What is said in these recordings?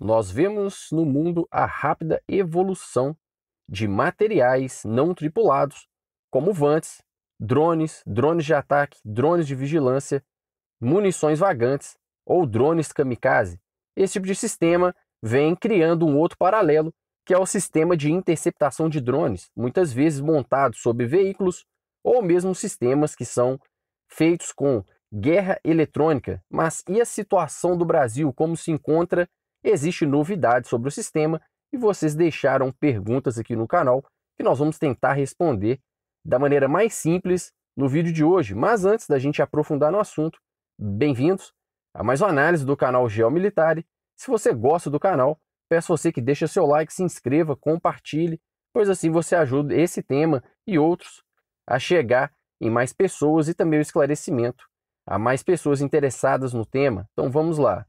nós vemos no mundo a rápida evolução de materiais não tripulados, como vantes, drones, drones de ataque, drones de vigilância, munições vagantes ou drones kamikaze. Esse tipo de sistema vem criando um outro paralelo, que é o sistema de interceptação de drones, muitas vezes montado sobre veículos ou mesmo sistemas que são feitos com guerra eletrônica. Mas e a situação do Brasil? Como se encontra existe novidade sobre o sistema e vocês deixaram perguntas aqui no canal que nós vamos tentar responder da maneira mais simples no vídeo de hoje. Mas antes da gente aprofundar no assunto, bem-vindos a mais uma análise do canal Geomilitare. Se você gosta do canal, peço a você que deixe seu like, se inscreva, compartilhe, pois assim você ajuda esse tema e outros a chegar em mais pessoas e também o esclarecimento a mais pessoas interessadas no tema. Então vamos lá.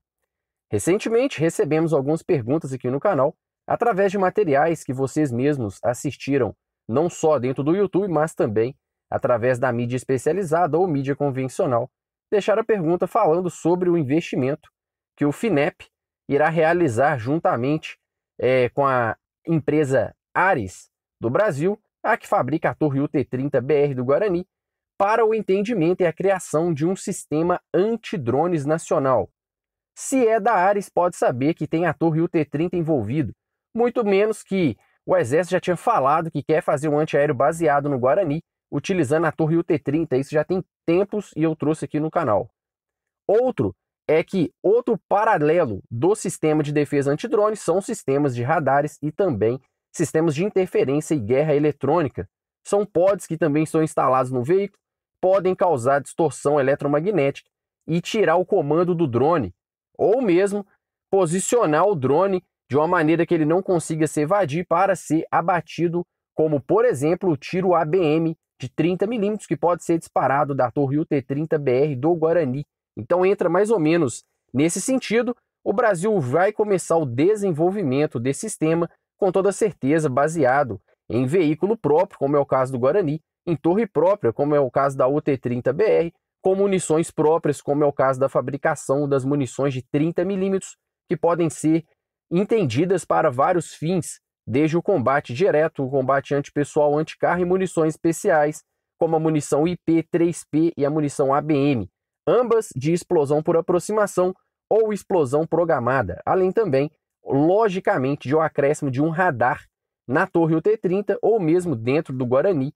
Recentemente, recebemos algumas perguntas aqui no canal através de materiais que vocês mesmos assistiram, não só dentro do YouTube, mas também através da mídia especializada ou mídia convencional. Deixaram a pergunta falando sobre o investimento que o FINEP irá realizar juntamente é, com a empresa Ares do Brasil, a que fabrica a torre UT-30BR do Guarani, para o entendimento e a criação de um sistema anti-drones nacional, se é da Ares, pode saber que tem a torre UT-30 envolvido, muito menos que o Exército já tinha falado que quer fazer um antiaéreo baseado no Guarani, utilizando a torre UT-30, isso já tem tempos e eu trouxe aqui no canal. Outro é que outro paralelo do sistema de defesa antidrone são sistemas de radares e também sistemas de interferência e guerra eletrônica. São pods que também são instalados no veículo, podem causar distorção eletromagnética e tirar o comando do drone ou mesmo posicionar o drone de uma maneira que ele não consiga se evadir para ser abatido, como por exemplo o tiro ABM de 30 milímetros que pode ser disparado da torre UT-30BR do Guarani. Então entra mais ou menos nesse sentido, o Brasil vai começar o desenvolvimento desse sistema com toda certeza baseado em veículo próprio, como é o caso do Guarani, em torre própria, como é o caso da UT-30BR, com munições próprias, como é o caso da fabricação das munições de 30 milímetros, que podem ser entendidas para vários fins, desde o combate direto, o combate antipessoal, anticarro e munições especiais, como a munição IP-3P e a munição ABM, ambas de explosão por aproximação ou explosão programada, além também, logicamente, de um acréscimo de um radar na torre UT-30 ou mesmo dentro do Guarani,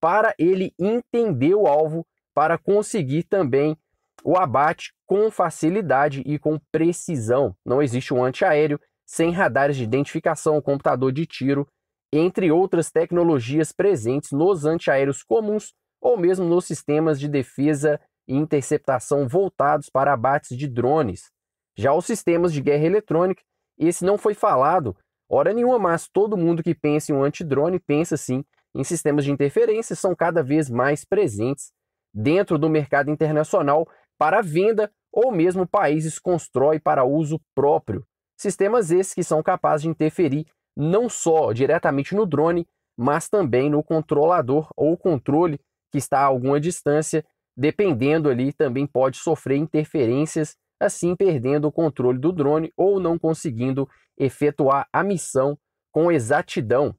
para ele entender o alvo para conseguir também o abate com facilidade e com precisão. Não existe um antiaéreo sem radares de identificação, computador de tiro, entre outras tecnologias presentes nos antiaéreos comuns ou mesmo nos sistemas de defesa e interceptação voltados para abates de drones. Já os sistemas de guerra eletrônica, esse não foi falado hora nenhuma, mas todo mundo que pensa em um antidrone pensa sim em sistemas de interferência, são cada vez mais presentes dentro do mercado internacional para venda ou mesmo países constrói para uso próprio. Sistemas esses que são capazes de interferir não só diretamente no drone, mas também no controlador ou controle que está a alguma distância, dependendo ali também pode sofrer interferências, assim perdendo o controle do drone ou não conseguindo efetuar a missão com exatidão.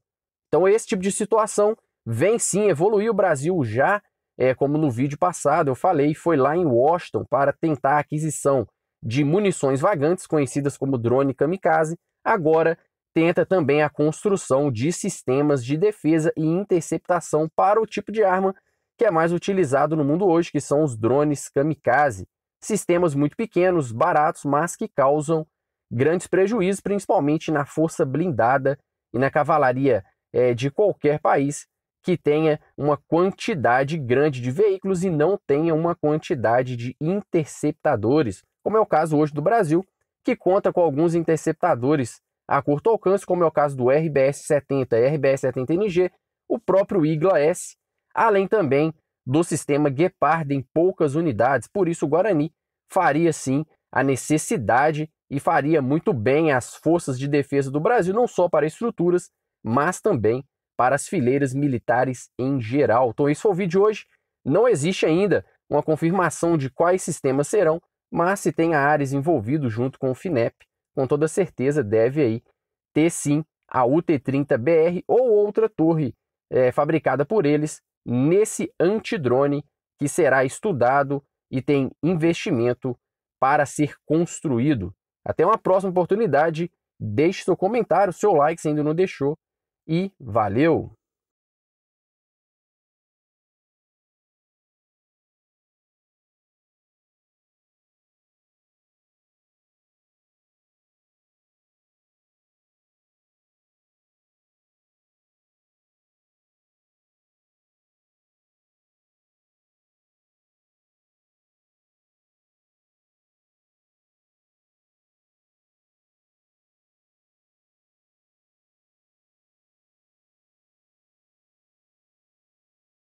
Então esse tipo de situação vem sim evoluir o Brasil já é, como no vídeo passado eu falei, foi lá em Washington para tentar a aquisição de munições vagantes, conhecidas como drone kamikaze, agora tenta também a construção de sistemas de defesa e interceptação para o tipo de arma que é mais utilizado no mundo hoje, que são os drones kamikaze. Sistemas muito pequenos, baratos, mas que causam grandes prejuízos, principalmente na força blindada e na cavalaria é, de qualquer país que tenha uma quantidade grande de veículos e não tenha uma quantidade de interceptadores, como é o caso hoje do Brasil, que conta com alguns interceptadores a curto alcance, como é o caso do RBS-70 e RBS-70NG, o próprio Igla-S, além também do sistema Guepard em poucas unidades. Por isso, o Guarani faria sim a necessidade e faria muito bem às forças de defesa do Brasil, não só para estruturas, mas também para as fileiras militares em geral. Então, esse foi o vídeo de hoje. Não existe ainda uma confirmação de quais sistemas serão, mas se tem a Ares envolvido junto com o FINEP, com toda certeza deve aí ter sim a UT-30BR ou outra torre é, fabricada por eles nesse antidrone que será estudado e tem investimento para ser construído. Até uma próxima oportunidade. Deixe seu comentário, seu like se ainda não deixou e valeu!